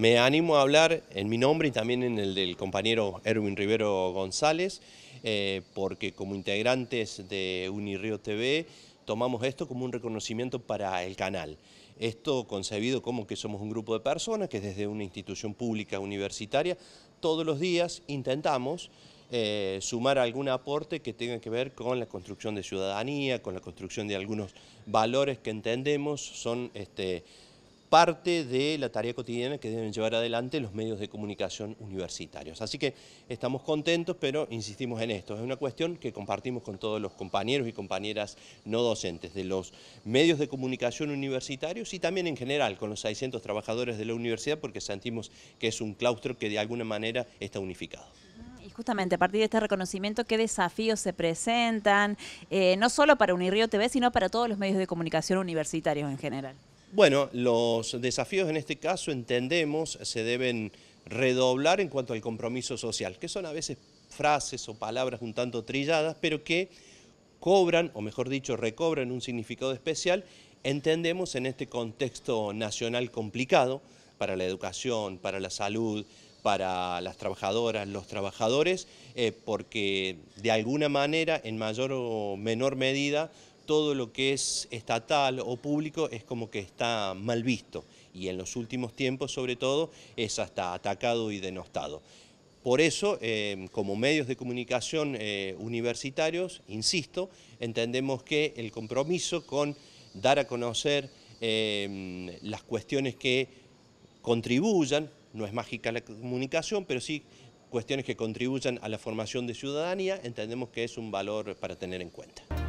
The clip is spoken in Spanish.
Me animo a hablar en mi nombre y también en el del compañero Erwin Rivero González, eh, porque como integrantes de Unirío TV tomamos esto como un reconocimiento para el canal. Esto concebido como que somos un grupo de personas que desde una institución pública universitaria todos los días intentamos eh, sumar algún aporte que tenga que ver con la construcción de ciudadanía, con la construcción de algunos valores que entendemos son... Este, parte de la tarea cotidiana que deben llevar adelante los medios de comunicación universitarios. Así que estamos contentos, pero insistimos en esto. Es una cuestión que compartimos con todos los compañeros y compañeras no docentes de los medios de comunicación universitarios y también en general con los 600 trabajadores de la universidad porque sentimos que es un claustro que de alguna manera está unificado. Y justamente a partir de este reconocimiento, ¿qué desafíos se presentan? Eh, no solo para Unirío TV, sino para todos los medios de comunicación universitarios en general. Bueno, los desafíos en este caso entendemos se deben redoblar en cuanto al compromiso social, que son a veces frases o palabras un tanto trilladas, pero que cobran, o mejor dicho, recobran un significado especial, entendemos en este contexto nacional complicado para la educación, para la salud, para las trabajadoras, los trabajadores, eh, porque de alguna manera, en mayor o menor medida, todo lo que es estatal o público es como que está mal visto y en los últimos tiempos sobre todo es hasta atacado y denostado. Por eso, eh, como medios de comunicación eh, universitarios, insisto, entendemos que el compromiso con dar a conocer eh, las cuestiones que contribuyan, no es mágica la comunicación, pero sí cuestiones que contribuyan a la formación de ciudadanía, entendemos que es un valor para tener en cuenta.